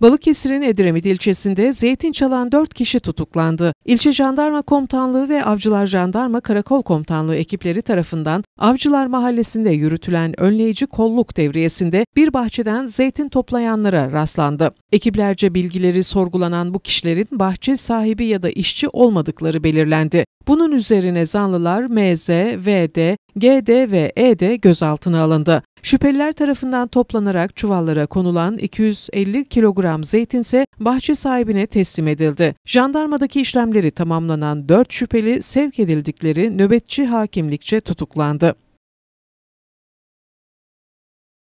Balıkesir'in Edremit ilçesinde zeytin çalan 4 kişi tutuklandı. İlçe Jandarma Komutanlığı ve Avcılar Jandarma Karakol Komutanlığı ekipleri tarafından Avcılar Mahallesi'nde yürütülen önleyici kolluk devriyesinde bir bahçeden zeytin toplayanlara rastlandı. Ekiplerce bilgileri sorgulanan bu kişilerin bahçe sahibi ya da işçi olmadıkları belirlendi. Bunun üzerine zanlılar MZ, VD, GD ve ED gözaltına alındı. Şüpheliler tarafından toplanarak çuvallara konulan 250 kilogram zeytin ise bahçe sahibine teslim edildi. Jandarmadaki işlemleri tamamlanan 4 şüpheli sevk edildikleri nöbetçi hakimlikçe tutuklandı.